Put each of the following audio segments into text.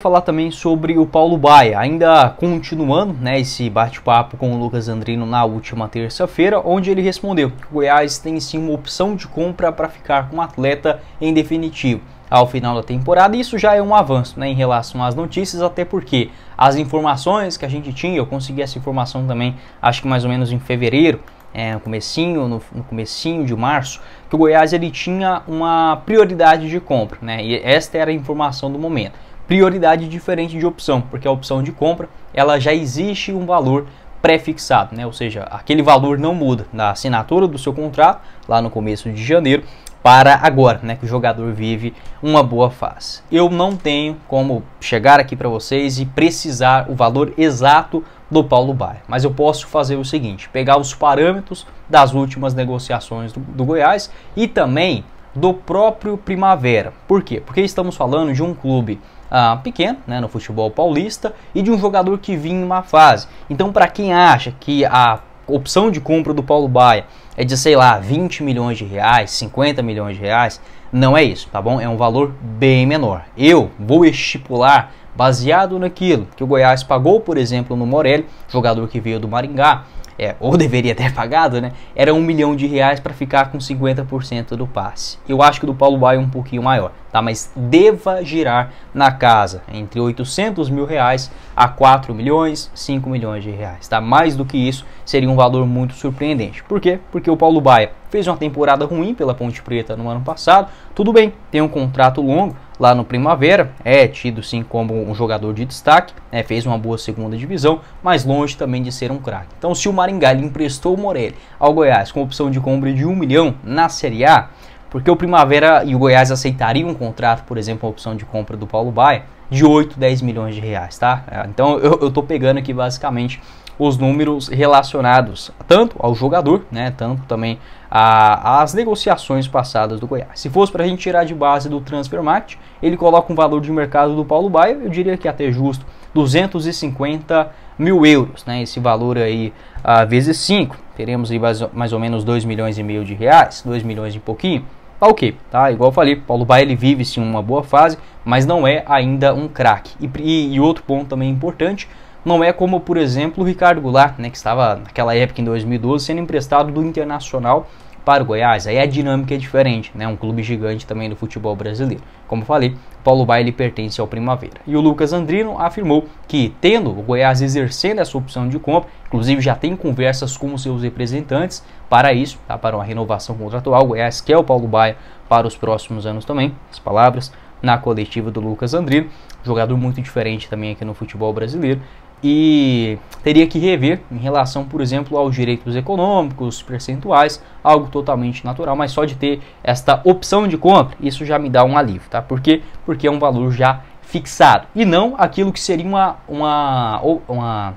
falar também sobre o Paulo Baia, ainda continuando né, esse bate-papo com o Lucas Andrino na última terça-feira, onde ele respondeu que o Goiás tem sim uma opção de compra para ficar com o atleta em definitivo ao final da temporada, isso já é um avanço né, em relação às notícias, até porque as informações que a gente tinha, eu consegui essa informação também, acho que mais ou menos em fevereiro, é, no comecinho, no, no comecinho de março, que o Goiás ele tinha uma prioridade de compra, né, e esta era a informação do momento prioridade diferente de opção, porque a opção de compra ela já existe um valor pré-fixado, né? ou seja, aquele valor não muda da assinatura do seu contrato lá no começo de janeiro para agora, né, que o jogador vive uma boa fase. Eu não tenho como chegar aqui para vocês e precisar o valor exato do Paulo Baier, mas eu posso fazer o seguinte, pegar os parâmetros das últimas negociações do, do Goiás e também do próprio Primavera. Por quê? Porque estamos falando de um clube ah, pequeno né, no futebol paulista e de um jogador que vinha em uma fase. Então, para quem acha que a opção de compra do Paulo Baia é de, sei lá, 20 milhões de reais, 50 milhões de reais, não é isso, tá bom? É um valor bem menor. Eu vou estipular, baseado naquilo que o Goiás pagou, por exemplo, no Morelli, jogador que veio do Maringá, é, ou deveria ter pagado, né? Era um milhão de reais para ficar com 50% do passe. Eu acho que o do Paulo Baio é um pouquinho maior, tá? Mas deva girar na casa entre 800 mil reais a 4 milhões, 5 milhões de reais, tá? Mais do que isso seria um valor muito surpreendente. Por quê? Porque o Paulo Baia fez uma temporada ruim pela Ponte Preta no ano passado. Tudo bem, tem um contrato longo, lá no Primavera, é tido sim como um jogador de destaque, né, fez uma boa segunda divisão, mas longe também de ser um craque. Então, se o Maringá emprestou o Morelli ao Goiás com opção de compra de 1 milhão na Série A, porque o Primavera e o Goiás aceitariam um contrato, por exemplo, a opção de compra do Paulo Baia, de 8, 10 milhões de reais, tá? É, então eu, eu tô pegando aqui basicamente os números relacionados tanto ao jogador, né, tanto também às negociações passadas do Goiás. Se fosse para a gente tirar de base do transfer market, ele coloca um valor de mercado do Paulo Baio, eu diria que até justo 250 mil euros, né, esse valor aí uh, vezes 5, teremos aí mais, mais ou menos 2 milhões e meio de reais, 2 milhões e pouquinho, tá ok, tá? Igual eu falei, Paulo Baia ele vive sim uma boa fase, mas não é ainda um craque. E, e, e outro ponto também importante, não é como, por exemplo, o Ricardo Goulart, né, que estava naquela época em 2012 sendo emprestado do Internacional para o Goiás. Aí a dinâmica é diferente, né? Um clube gigante também do futebol brasileiro. Como falei, Paulo Baile pertence ao Primavera. E o Lucas Andrino afirmou que, tendo o Goiás exercendo essa opção de compra, inclusive já tem conversas com os seus representantes para isso, tá? para uma renovação contratual. O Goiás quer o Paulo Baia para os próximos anos também. As palavras na coletiva do Lucas Andrino, jogador muito diferente também aqui no futebol brasileiro, e teria que rever em relação, por exemplo, aos direitos econômicos, percentuais, algo totalmente natural, mas só de ter esta opção de compra, isso já me dá um alívio, tá? Por quê? Porque é um valor já fixado e não aquilo que seria uma uma uma,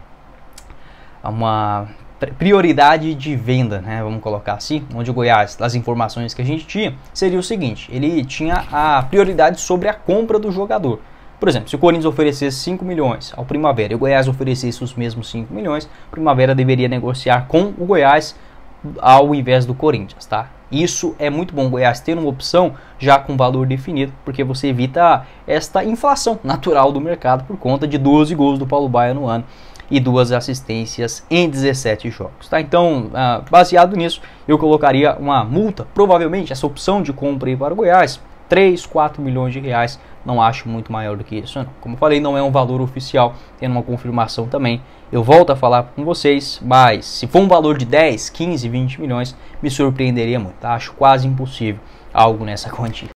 uma prioridade de venda, né, vamos colocar assim, onde o Goiás, das informações que a gente tinha, seria o seguinte, ele tinha a prioridade sobre a compra do jogador. Por exemplo, se o Corinthians oferecesse 5 milhões ao Primavera e o Goiás oferecesse os mesmos 5 milhões, o Primavera deveria negociar com o Goiás ao invés do Corinthians, tá? Isso é muito bom, Goiás ter uma opção já com valor definido, porque você evita esta inflação natural do mercado por conta de 12 gols do Paulo Baia no ano e duas assistências em 17 jogos. Tá? Então, ah, baseado nisso, eu colocaria uma multa, provavelmente essa opção de compra para o Goiás, 3, 4 milhões de reais, não acho muito maior do que isso. Não. Como falei, não é um valor oficial, tendo uma confirmação também. Eu volto a falar com vocês, mas se for um valor de 10, 15, 20 milhões, me surpreenderia muito. Tá? Acho quase impossível algo nessa quantia.